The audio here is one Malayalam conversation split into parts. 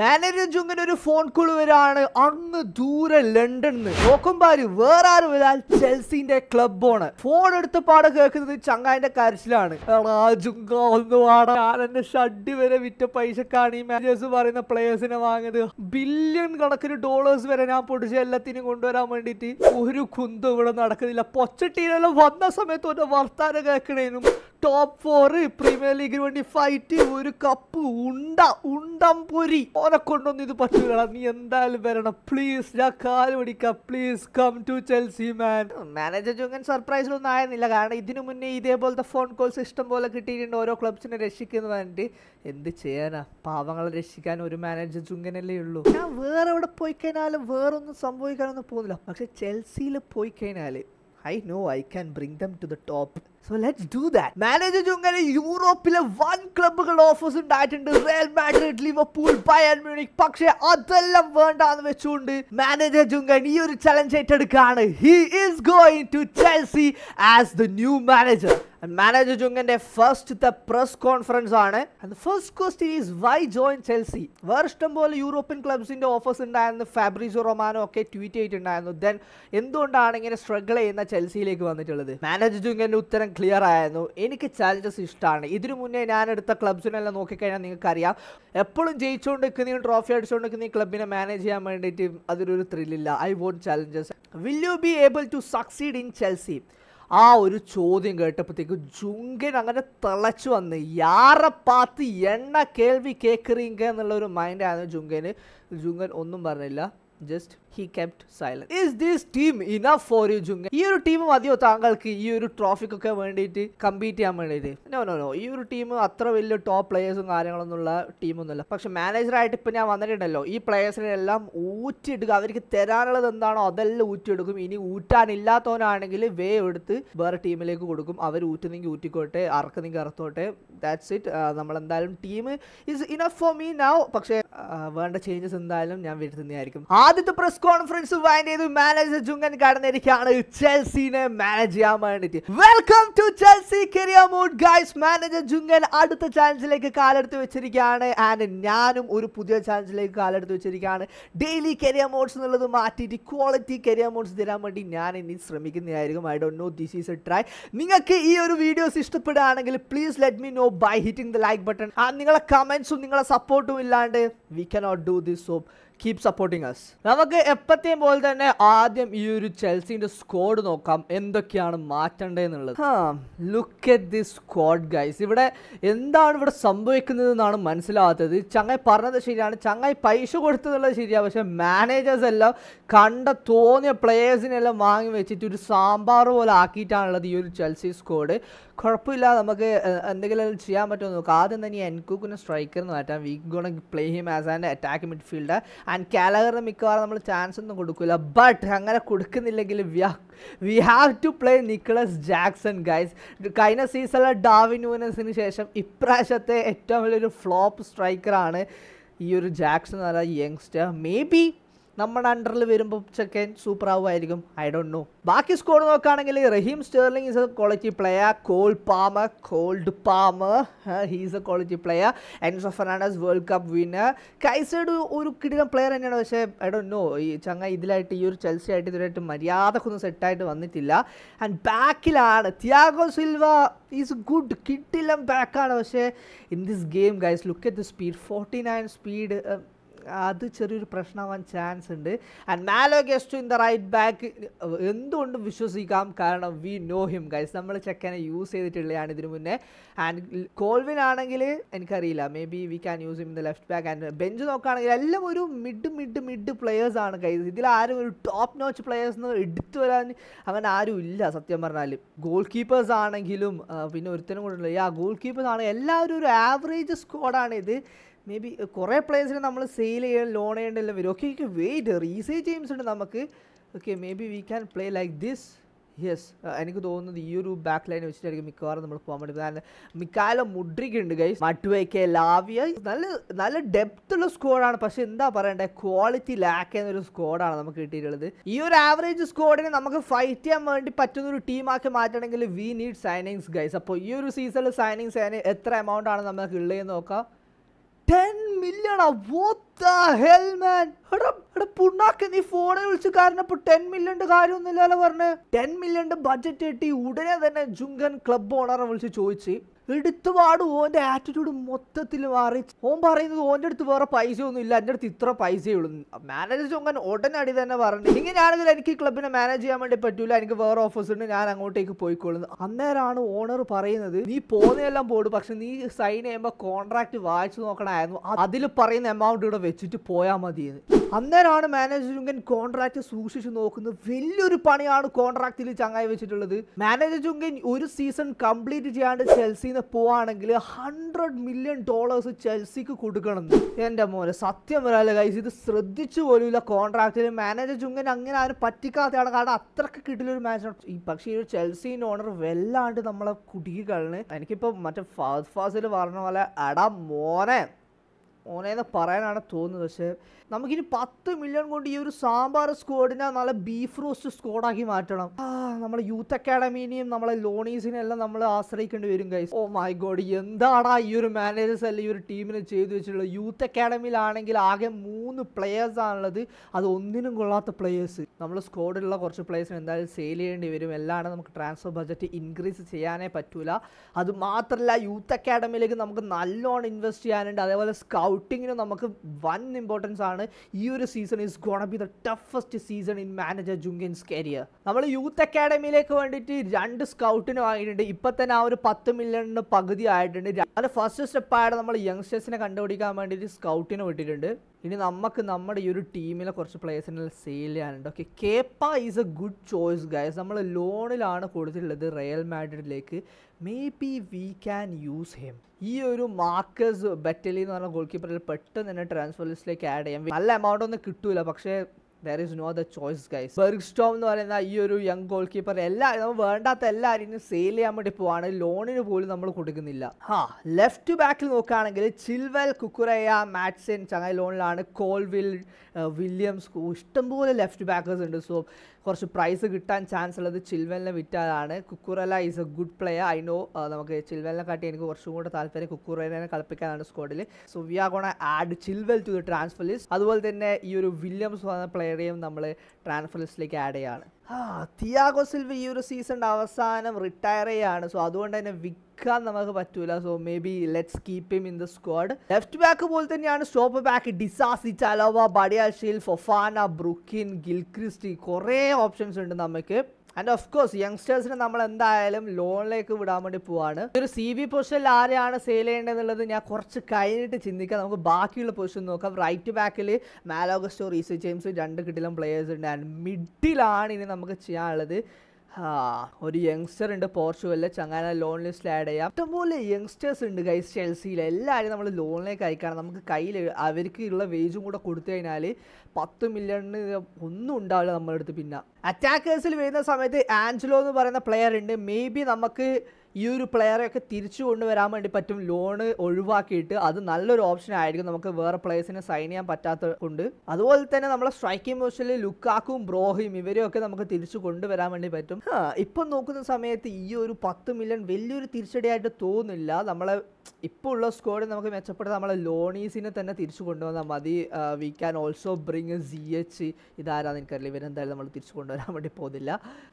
മാനേജർ ജുങ്ങിന് ഒരു ഫോൺ കോൾ വരാണ് അങ്ങ് ദൂരെ ലണ്ടനിൽ നോക്കുമ്പോ വേറെ ആര് വരാൽ ചെൽസിന്റെ ക്ലബാണ് ഫോൺ എടുത്ത പാടെ കേൾക്കുന്നത് ചങ്ങായിന്റെ കരച്ചിലാണ് ഷഡി വാടാ വരെ വിറ്റ പൈസക്കാണ് ഈ മാനേജേഴ്സ് പറയുന്ന പ്ലേയേഴ്സിനെ വാങ്ങിയത് ബില്യൺ കണക്കിന് ഡോളേഴ്സ് വരെ ഞാൻ പൊടിച്ച് എല്ലാത്തിനും കൊണ്ടുവരാൻ വേണ്ടിട്ട് ഒരു കുന്തും ഇവിടെ നടക്കുന്നില്ല പൊച്ചട്ടീനെല്ലാം വന്ന സമയത്ത് ഒരു വർത്താനം കേൾക്കണേനും ടോപ്പ് ഫോർ പ്രീമിയർ ലീഗിന് വേണ്ടി ഫൈറ്റ് ഒരു കപ്പ് ഉണ്ട ഉണ്ടം പൊരി ഓനെ കൊണ്ടൊന്നും ഇത് പറ്റൂല നീ എന്തായാലും വരണം പ്ലീസ് ഞാൻ കാല് പിടിക്ക please come to Chelsea man manager ജോങ്ങൻ സർപ്രൈസിലൊന്നും ആയിരുന്നില്ല കാരണം ഇതിനു മുന്നേ ഇതേപോലത്തെ ഫോൺ കോൾസ് ഇഷ്ടം പോലെ കിട്ടിയിട്ടുണ്ട് ഓരോ ക്ലബ്സിനെ രക്ഷിക്കുന്നതായിട്ട് എന്ത് ചെയ്യാനാ പാവങ്ങളെ രക്ഷിക്കാൻ ഒരു മാനേജർ ചുങ്കനല്ലേ ഉള്ളൂ ഞാൻ വേറെ എവിടെ പോയി വേറെ വേറൊന്നും സംഭവിക്കാനൊന്നും പോകുന്നില്ല പക്ഷെ ചെൽസിയിൽ പോയി കഴിഞ്ഞാൽ I know I can bring them to the top so let's do that manager ചുങ്ങനെ യൂറോപ്പിലെ വൺ ക്ലബ്ബുകൾ ഓഫേഴ്സ് ഉണ്ടായിട്ടുണ്ട് Real Madrid Liverpool Bayern Munich പക്ഷെ അതെല്ലാം വേണ്ടാന്ന് വെച്ചുകൊണ്ട് മാനേജർ ജുങ്കൻ ഈ ഒരു ചലഞ്ച് ഏറ്റെടുക്കുകയാണ് he is going to Chelsea as the new manager manager first ഫസ്റ്റത്തെ പ്രസ് കോൺഫറൻസ് ആണ് first question is why join Chelsea വേറെ ഇഷ്ടം പോലെ യൂറോപ്യൻ ക്ലബ്സിന്റെ ഓഫേഴ്സ് ഉണ്ടായിരുന്നു ഫാബ്രിസോ റൊമാനോ ഒക്കെ ട്വീറ്റ് ചെയ്തിട്ടുണ്ടായിരുന്നു ദെൻ എന്തുകൊണ്ടാണ് ഇങ്ങനെ സ്ട്രഗിൾ ചെയ്യുന്ന ചെൽസിയിലേക്ക് വന്നിട്ടുള്ളത് മാനേജർ ജുങ്കന്റെ ഉത്തരം ക്ലിയർ ആയിരുന്നു എനിക്ക് ചാലഞ്ചസ് ഇഷ്ടമാണ് ഇതിനു മുന്നേ ഞാൻ എടുത്ത ക്ലബ്സിനെല്ലാം നോക്കിക്കഴിഞ്ഞാൽ നിങ്ങൾക്കറിയാം എപ്പോഴും ജയിച്ചുകൊണ്ട് നിൽക്കുന്നതും ട്രോഫി അടിച്ചുകൊണ്ട് നിൽക്കുന്ന ക്ലബിനെ മാനേജ് ചെയ്യാൻ വേണ്ടിയിട്ട് അതിലൊരു ത്രില്ലില്ല I want challenges will you be able to succeed in Chelsea ആ ഒരു ചോദ്യം കേട്ടപ്പോഴത്തേക്ക് ജുങ്കൻ അങ്ങനെ തിളച്ചു വന്ന് യാറെ പാത്ത് എണ്ണ കേൾവി കേക്കറിങ്ക എന്നുള്ള ഒരു മൈൻഡായിരുന്നു ജുങ്കന് ജുങ്കൻ ഒന്നും പറഞ്ഞില്ല just he kept silence is this team enough for you ജുങ് ഈ ഒരു ടീം മതിയോ താങ്കൾക്ക് ഈ ഒരു ട്രോഫിക്കൊക്കെ വേണ്ടിയിട്ട് കമ്പീറ്റ് ചെയ്യാൻ വേണ്ടിയിട്ട് നോ നോ നോ ഈ ഒരു ടീം അത്ര വലിയ ടോപ്പ് പ്ലേയേഴ്സും കാര്യങ്ങളൊന്നും കാര്യങ്ങളൊന്നുമുള്ള ടീമൊന്നുമില്ല പക്ഷെ മാനേജറായിട്ട് ഇപ്പം ഞാൻ വന്നിട്ടുണ്ടല്ലോ ഈ പ്ലേയേഴ്സിനെ എല്ലാം ഊറ്റിയെടുക്കുക അവർക്ക് തരാനുള്ളത് എന്താണോ അതെല്ലാം ഊറ്റിയെടുക്കും ഇനി ഊറ്റാനില്ലാത്തവനാണെങ്കിൽ വേ എടുത്ത് വേറെ ടീമിലേക്ക് കൊടുക്കും അവർ ഊറ്റുന്നെങ്കിൽ ഊറ്റിക്കോട്ടെ അറക്കുന്നെങ്കിൽ അറുത്തോട്ടെ ദാറ്റ്സ് ഇറ്റ് നമ്മളെന്തായാലും team is enough for me now പക്ഷേ വേണ്ട ചേഞ്ചസ് എന്തായാലും ഞാൻ വരുത്തുന്നതായിരിക്കും ആദ്യത്തെ പ്രസ് കോൺഫറൻസ് വൈൻഡ് ചെയ്തു മാനേജർ ജുങ്കൻ കടന്നിരിക്കുകയാണ് ചെൽസിനെ മാനേജ് ചെയ്യാൻ വേണ്ടിട്ട് welcome to Chelsea career mode guys manager ജുങ്കൻ അടുത്ത ചാലഞ്ചിലേക്ക് കാലെടുത്ത് വെച്ചിരിക്കുകയാണ് ആൻഡ് ഞാനും ഒരു പുതിയ ചാലഞ്ചിലേക്ക് കാലെടുത്ത് വെച്ചിരിക്കുകയാണ് ഡെയിലി കെരിയർ മോഡ്സ് എന്നുള്ളത് മാറ്റിയിട്ട് ക്വാളിറ്റി കെരിയർ മോഡ്സ് തരാൻ വേണ്ടി ഞാൻ ഇനി ശ്രമിക്കുന്നതായിരിക്കും I don't know this is a try നിങ്ങൾക്ക് ഈ ഒരു വീഡിയോസ് ഇഷ്ടപ്പെടുകയാണെങ്കിൽ please let me know by hitting the like button ആ നിങ്ങളെ കമൻസും നിങ്ങളെ സപ്പോർട്ടും ഇല്ലാണ്ട് we cannot do this so keep supporting us നമുക്ക് എപ്പോഴത്തെയും പോലെ തന്നെ ആദ്യം ഈ ഒരു ചെൽസിന്റെ സ്ക്വാഡ് നോക്കാം എന്തൊക്കെയാണ് മാറ്റേണ്ടതെന്നുള്ളത് ah look at the squad guys ഇവിടെ എന്താണ് ഇവിടെ സംഭവിക്കുന്നത് എന്നാണ് മനസ്സിലാകാത്തത് ചങ്ങായി പറഞ്ഞത് ശരിയാണ് ചങ്ങായി പൈസ കൊടുത്തതെന്നുള്ളത് ശരിയാണ് പക്ഷെ മാനേജേഴ്സ് എല്ലാം കണ്ട തോന്നിയ പ്ലേയേഴ്സിനെല്ലാം വാങ്ങി വെച്ചിട്ട് ഒരു സാമ്പാർ പോലെ ആക്കിയിട്ടാണുള്ളത് ഈ ഒരു ചെൽസി സ്ക്വാഡ് കുഴപ്പമില്ല നമുക്ക് എന്തെങ്കിലും ചെയ്യാൻ പറ്റുമോ നോക്കാം ആദ്യം തന്നെ എൻകൂക്കിനെ സ്ട്രൈക്കറിന് മാറ്റാം we gonna play him as and attack midfielder and കാലഹറിന് മിക്കവാറും നമ്മൾ ചാൻസ് ഒന്നും കൊടുക്കില്ല ബട്ട് അങ്ങനെ കൊടുക്കുന്നില്ലെങ്കിൽ we have to play Nicolas Jackson guys കഴിഞ്ഞ സീസണിലെ ഡാവിൻ യൂനസിന് ശേഷം ഇപ്രാവശ്യത്തെ ഏറ്റവും വലിയൊരു ഫ്ലോപ്പ് സ്ട്രൈക്കറാണ് ഈ ഒരു ജാക്സൺ എന്ന് പറയുന്ന യങ്സ്റ്റർ മേ ബി നമ്മുടെ അണ്ടറിൽ വരുമ്പോൾ ചെക്കൻ സൂപ്പർ ആവുമായിരിക്കും ഐ ഡോണ്ട് നോ ബാക്കി സ്കോർ നോക്കുകയാണെങ്കിൽ Raheem Sterling is a quality player Cole Palmer Cole Palmer he's a quality player of Fernandez world cup winner Caicedo ഒരു കിടിലം പ്ലെയർ തന്നെയാണ് പക്ഷേ ഐ ഡോണ്ട് നോ ഈ ചങ്ങ ഇതിലായിട്ട് ഈ ഒരു ചെൽസി ആയിട്ട് ഇതുവരെയായിട്ട് മര്യാദക്കൊന്നും സെറ്റായിട്ട് വന്നിട്ടില്ല ആൻഡ് ബാക്കിലാണ് ത്യാഗോ സിൽവ ഈസ് ഗുഡ് കിട്ടില്ല ബാക്കാണ് പക്ഷേ in this game guys look at the speed forty nine speed അത് ചെറിയൊരു പ്രശ്നമാവാൻ ചാൻസ് ഉണ്ട് and Malo Gusto in the right back എന്തുകൊണ്ടും വിശ്വസിക്കാം കാരണം വി നോ ഹിം ഗൈസ് നമ്മൾ ചെക്കനെ യൂസ് ചെയ്തിട്ടുള്ളതാണ് ഇതിനു മുന്നേ ആൻഡ് കോൾവിൻ ആണെങ്കിൽ എനിക്കറിയില്ല maybe we can use in the left back and bench നോക്കുകയാണെങ്കിൽ എല്ലാം ഒരു മിഡ് മിഡ് മിഡ് പ്ലെയേഴ്സ് ആണ് ഗൈസ് ഇതിൽ ആരും ഒരു ടോപ്പ് നോച്ച് പ്ലെയേഴ്സ് എന്ന് എടുത്തു വരാൻ അങ്ങനെ ആരും ഇല്ല സത്യം പറഞ്ഞാൽ ഗോൾ കീപ്പേഴ്സ് ആണെങ്കിലും പിന്നെ ഒരുത്തനും കൂടെ ഉണ്ടല്ലോ ആ ഗോൾ കീപ്പേഴ്സ് ആണെങ്കിൽ എല്ലാവരും ഒരു ആവറേജ് ഇത് മേ ബി കുറേ പ്ലേയേഴ്സിന് നമ്മൾ സെയിൽ ചെയ്യാൻ ലോൺ ചെയ്യേണ്ടല്ലോ വരും okay okay wait Reece James ഉണ്ട് നമുക്ക് okay maybe we can play like this yes എനിക്ക് തോന്നുന്നത് ഈ ഒരു ബാക്ക് ലൈൻ വെച്ചിട്ടായിരിക്കും മിക്കവാറും നമ്മൾ പോകാൻ വേണ്ടി കാരണം മിക്കാലം മുഡ്രിക്കുണ്ട് ഗൈസ് മട്ടുവയ്ക്ക് ലാവിയ നല്ല നല്ല ഡെപ്ത് ഉള്ള സ്കോഡാണ് പക്ഷെ എന്താ പറയണ്ടേ ക്വാളിറ്റി ലാക്ക് എന്നൊരു സ്കോഡാണ് നമുക്ക് കിട്ടിയിട്ടുള്ളത് ഈ ഒരു ആവറേജ് സ്കോഡിനെ നമുക്ക് ഫൈറ്റ് ചെയ്യാൻ വേണ്ടി പറ്റുന്ന ഒരു ടീമാക്കി മാറ്റണമെങ്കിൽ വി നീഡ് സൈനിങ്സ് ഗൈസ് അപ്പോൾ ഈ ഒരു സീസണിൽ സൈനിങ്സ് എത്ര എമൗണ്ട് ആണ് നമുക്ക് ഉള്ളതെന്ന് നോക്കാം നീ ബഡ്ജറ്റ് കിട്ടി ഉടനെ തന്നെ ജുങ്കൻ ക്ലബ് ഓണറെ വിളിച്ച് ചോദിച്ചു എടുത്തുപാട് ഓൻ്റെ ആറ്റിറ്റ്യൂഡ് മൊത്തത്തിൽ മാറി ഓൻ പറയുന്നത് ഓൻ്റെ അടുത്ത് വേറെ പൈസ ഒന്നും ഇല്ല എൻ്റെ അടുത്ത് ഇത്ര പൈസയേ ഉള്ളൂ മാനേജർ ചൊങ്ങൻ ഉടനടി തന്നെ പറഞ്ഞു ഇങ്ങനെയാണെങ്കിൽ എനിക്ക് ക്ലബിനെ മാനേജ് ചെയ്യാൻ വേണ്ടി പറ്റൂല എനിക്ക് വേറെ ഓഫേഴ്സ് ഉണ്ട് ഞാൻ അങ്ങോട്ടേക്ക് പോയിക്കൊള്ളുന്നു അന്നേരമാണ് ഓണർ പറയുന്നത് നീ പോകുന്നതെല്ലാം പോടു പക്ഷെ നീ സൈൻ ചെയ്യുമ്പോൾ കോൺട്രാക്ട് വായിച്ചു നോക്കണമായിരുന്നു അതിൽ പറയുന്ന എമൗണ്ട് ഇവിടെ വെച്ചിട്ട് പോയാൽ മതിയെന്ന് അന്നേരമാണ് മാനേജർ ചുങ്കൻ കോൺട്രാക്ട് സൂക്ഷിച്ചു നോക്കുന്നത് വലിയൊരു പണിയാണ് കോൺട്രാക്റ്റിൽ ചങ്ങായി വെച്ചിട്ടുള്ളത് മാനേജർ ചുങ്കൻ ഒരു സീസൺ കംപ്ലീറ്റ് ചെയ്യാണ്ട് ചെൽസി നിന്ന് പോവാണെങ്കിൽ ഹൺഡ്രഡ് മില്യൺ ഡോളേഴ്സ് ചെൽസിക്ക് കൊടുക്കണം എന്റെ മോനെ സത്യം പറയാല്ലേ കൈസ് ഇത് ശ്രദ്ധിച്ചു പോലുമില്ല കോൺട്രാക്ടിൽ മാനേജർ ചുങ്കൻ അങ്ങനെ ആരും പറ്റിക്കാത്തയാണ് കാരണം അത്രക്ക് ഒരു മാച്ച് ഈ പക്ഷേ ഈ ഒരു ഓണർ വല്ലാണ്ട് നമ്മളെ കുടുക്കി എനിക്കിപ്പോ മറ്റേ ഫാസ്റ്റ് ഫാസിൽ പറഞ്ഞ പോലെ അടാ മോനെ ഓനേന്ന് പറയാനാണ് തോന്നുന്നത് പക്ഷേ നമുക്കിനി പത്ത് മില്യൺ കൊണ്ട് ഈ ഒരു സാമ്പാർ സ്ക്വാഡിനെ നല്ല ബീഫ് റോസ്റ്റ് സ്ക്വാഡാക്കി മാറ്റണം നമ്മളെ യൂത്ത് അക്കാഡമിനെയും നമ്മളെ ലോണീസിനെയും എല്ലാം നമ്മൾ ആശ്രയിക്കേണ്ടി വരും ഗൈസ് ഓ മൈ ഗോഡ് എന്താടാ ഈ ഒരു മാനേജേഴ്സ് അല്ല ഈ ഒരു ടീമിന് ചെയ്തു വെച്ചിട്ടുള്ളത് യൂത്ത് അക്കാഡമിയിലാണെങ്കിൽ ആകെ മൂന്ന് പ്ലെയേഴ്സ് ആണുള്ളത് അത് ഒന്നിനും കൊള്ളാത്ത പ്ലെയേഴ്സ് നമ്മൾ സ്ക്വാഡിലുള്ള കുറച്ച് പ്ലെയേഴ്സിന് എന്തായാലും സെയിൽ ചെയ്യേണ്ടി വരും എല്ലാം നമുക്ക് ട്രാൻസ്ഫർ ബജറ്റ് ഇൻക്രീസ് ചെയ്യാനേ പറ്റൂല അത് മാത്രമല്ല യൂത്ത് അക്കാഡമിയിലേക്ക് നമുക്ക് നല്ലോണം ഇൻവെസ്റ്റ് ചെയ്യാനുണ്ട് അതേപോലെ സ്കൗ ഔട്ടിങ്ങിനും നമുക്ക് വൻ ഇമ്പോർട്ടൻസ് ആണ് ഈ ഒരു season is gonna be the toughest season in manager ജുങ്കിൻസ് കരിയർ നമ്മൾ യൂത്ത് അക്കാഡമിയിലേക്ക് വേണ്ടിയിട്ട് രണ്ട് സ്കൗട്ടിന് വാങ്ങിയിട്ടുണ്ട് ഇപ്പം തന്നെ ആ ഒരു പത്ത് മില്യണിന് പകുതി ആയിട്ടുണ്ട് അത് ഫസ്റ്റ് സ്റ്റെപ്പായിട്ട് നമ്മൾ യങ്സ്റ്റേഴ്സിനെ കണ്ടുപിടിക്കാൻ വേണ്ടിയിട്ട് സ്കൗട്ടിനെ വിട്ടിട്ടുണ്ട് ഇനി നമുക്ക് നമ്മുടെ ഈ ഒരു ടീമിലെ കുറച്ച് പ്ലേയേഴ്സിനെ സെയിൽ ചെയ്യാനുണ്ട് okay Kepa is a good choice guys നമ്മൾ ലോണിലാണ് കൊടുത്തിട്ടുള്ളത് റയൽ മാഡ്രിഡിലേക്ക് maybe we can use him ഈ ഒരു മാർക്കസ് ബെറ്റലി എന്ന് പറഞ്ഞ ഗോൾ കീപ്പറിൽ പെട്ടെന്ന് തന്നെ ട്രാൻസ്ഫർ ലിസ്റ്റിലേക്ക് ആഡ് ചെയ്യാം നല്ല എമൗണ്ട് ഒന്നും കിട്ടൂല പക്ഷേ there is no other choice guys Bergstrom എന്ന് പറയുന്ന ഈ ഒരു യങ് ഗോൾ കീപ്പർ എല്ലാ വേണ്ടാത്ത എല്ലാവരെയും സെയിൽ ചെയ്യാൻ വേണ്ടി പോവാണ് ലോണിന് പോലും നമ്മൾ കൊടുക്കുന്നില്ല ഹാ ലെഫ്റ്റ് ബാക്കിൽ നോക്കുകയാണെങ്കിൽ ചിൽവെൽ കുക്കുറയ മാറ്റ്സൻ ചങ്ങായി ലോണിലാണ് കോൾവിൽ വില്യംസ് ഇഷ്ടംപോലെ ലെഫ്റ്റ് ബാക്കേഴ്സ് ഉണ്ട് സോ കുറച്ച് പ്രൈസ് കിട്ടാൻ ചാൻസ് ഉള്ളത് ചിൽവെലിനെ വിറ്റാതാണ് Cucurella is a good player I know നമുക്ക് ചിൽവെലിനെ കാട്ടി എനിക്ക് കുറച്ചും കൂടെ താല്പര്യം കുക്കുറേനെ കളിപ്പിക്കാനാണ് സ്ക്വാഡിൽ so we are gonna add Chilwell to the transfer list അതുപോലെ തന്നെ ഈ ഒരു വില്യംസ് എന്ന പ്ലെയറെയും നമ്മൾ ട്രാൻസ്ഫർ ലിസ്റ്റിലേക്ക് ആഡ് ചെയ്യാണ് ആ തിയാഗോ സിൽവ ഈ ഒരു സീസൺ അവസാനം റിട്ടയർ ചെയ്യാണ് സോ അതുകൊണ്ട് തന്നെ വിൽക്കാൻ നമുക്ക് പറ്റൂല so maybe let's keep him in the squad left back പോലെ തന്നെയാണ് സ്റ്റോപ്പ് ബാക്ക് ഡിസാസി ചലോവ ബഡിയാഷിൽ ഷീൽ ഫൊഫാന ബ്രുക്കിൻ ഗിൽക്രിസ്റ്റി കുറേ ഓപ്ഷൻസ് ഉണ്ട് നമുക്ക് ആൻഡ് ഓഫ് കോഴ്സ് യങ്സ്റ്റേഴ്സിനെ നമ്മൾ എന്തായാലും ലോണിലേക്ക് വിടാൻ വേണ്ടി പോവാണ് ഒരു സി ബി പൊസിഷനിൽ ആരെയാണ് സെയിൽ ചെയ്യേണ്ടതെന്നുള്ളത് ഞാൻ കുറച്ച് കഴിഞ്ഞിട്ട് ചിന്തിക്കാം നമുക്ക് ബാക്കിയുള്ള പൊസിഷൻ നോക്കാം റൈറ്റ് ബാക്കിൽ മാലോഗസ്റ്റോ റീസ് ജെയിംസ് രണ്ട് കിട്ടിലും പ്ലേയേഴ്സ് ഉണ്ട് ആൻഡ് മിഡിലാണ് ഇനി നമുക്ക് ചെയ്യാനുള്ളത് ഒരു യങ്സ്റ്റർ ഉണ്ട് പോർച്ചുഗലിൽ ചങ്ങാന ലോൺ ലിസ്റ്റിൽ ആഡ് ചെയ്യാം ഇഷ്ടംപോലെ യങ്സ്റ്റേഴ്സ് ഉണ്ട് ഗൈസ് ചെൽസിയിൽ എല്ലാവരും നമ്മൾ ലോണിലേക്ക് അയക്കണം നമുക്ക് കയ്യിൽ അവർക്ക് ഉള്ള വേജും കൂടെ കൊടുത്തു കഴിഞ്ഞാൽ പത്ത് മില്യണിന് ഒന്നും ഉണ്ടാവില്ല നമ്മളെടുത്ത് പിന്നെ അറ്റാക്കേഴ്സിൽ വരുന്ന സമയത്ത് ആഞ്ചലോ എന്ന് പറയുന്ന പ്ലെയർ ഉണ്ട് മേ ബി നമുക്ക് ഈ ഒരു ഒക്കെ തിരിച്ചു കൊണ്ടുവരാൻ വേണ്ടി പറ്റും ലോണ് ഒഴിവാക്കിയിട്ട് അത് നല്ലൊരു ഓപ്ഷൻ ആയിരിക്കും നമുക്ക് വേറെ പ്ലേയേഴ്സിനെ സൈൻ ചെയ്യാൻ പറ്റാത്ത കൊണ്ട് അതുപോലെ തന്നെ നമ്മളെ സ്ട്രൈക്കിംഗ് പൊസിഷനിൽ ലുക്കാക്കും ബ്രോഹിയും ഇവരെയൊക്കെ നമുക്ക് തിരിച്ചു കൊണ്ടുവരാൻ വേണ്ടി പറ്റും ഇപ്പം നോക്കുന്ന സമയത്ത് ഈ ഒരു പത്ത് മില്യൺ വലിയൊരു തിരിച്ചടിയായിട്ട് തോന്നുന്നില്ല നമ്മളെ ഇപ്പോൾ ഉള്ള സ്ക്വാഡ് നമുക്ക് മെച്ചപ്പെടുത്താൻ നമ്മളെ ലോണീസിനെ തന്നെ തിരിച്ചു കൊണ്ടുവന്നാൽ മതി we can also bring C H ഇതാരാന്ന് എനിക്കറിയില്ല ഇവരെന്തായാലും നമ്മൾ തിരിച്ചു കൊണ്ടുവരാൻ വേണ്ടി പോകുന്നില്ല